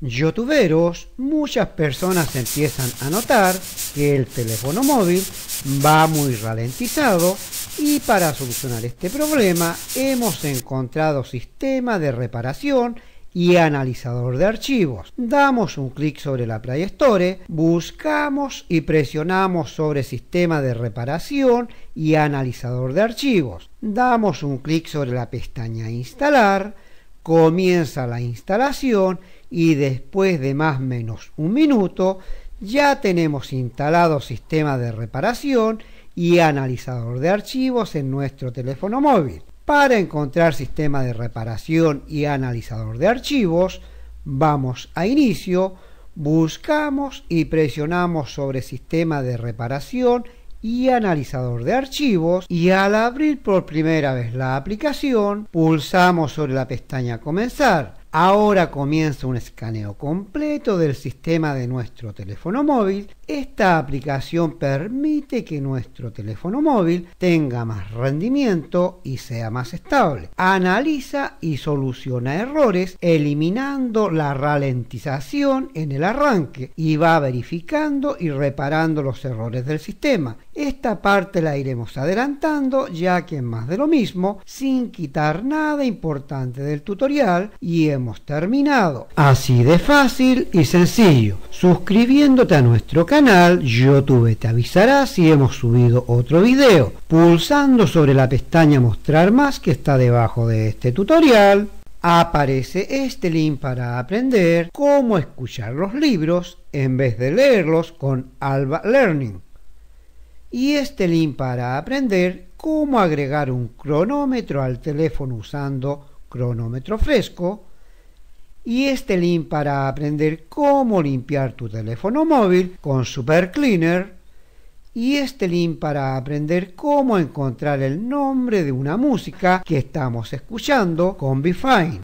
Youtuberos, muchas personas empiezan a notar que el teléfono móvil va muy ralentizado y para solucionar este problema hemos encontrado sistema de reparación y analizador de archivos. Damos un clic sobre la Play Store, buscamos y presionamos sobre sistema de reparación y analizador de archivos. Damos un clic sobre la pestaña instalar comienza la instalación y después de más o menos un minuto ya tenemos instalado sistema de reparación y analizador de archivos en nuestro teléfono móvil. Para encontrar sistema de reparación y analizador de archivos, vamos a inicio, buscamos y presionamos sobre sistema de reparación y analizador de archivos y al abrir por primera vez la aplicación pulsamos sobre la pestaña comenzar Ahora comienza un escaneo completo del sistema de nuestro teléfono móvil. Esta aplicación permite que nuestro teléfono móvil tenga más rendimiento y sea más estable. Analiza y soluciona errores eliminando la ralentización en el arranque y va verificando y reparando los errores del sistema. Esta parte la iremos adelantando ya que es más de lo mismo sin quitar nada importante del tutorial y en hemos terminado. Así de fácil y sencillo. Suscribiéndote a nuestro canal, YouTube te avisará si hemos subido otro video. Pulsando sobre la pestaña Mostrar más que está debajo de este tutorial, aparece este link para aprender cómo escuchar los libros en vez de leerlos con Alba Learning. Y este link para aprender cómo agregar un cronómetro al teléfono usando cronómetro fresco y este link para aprender cómo limpiar tu teléfono móvil con Super Cleaner y este link para aprender cómo encontrar el nombre de una música que estamos escuchando con Befine.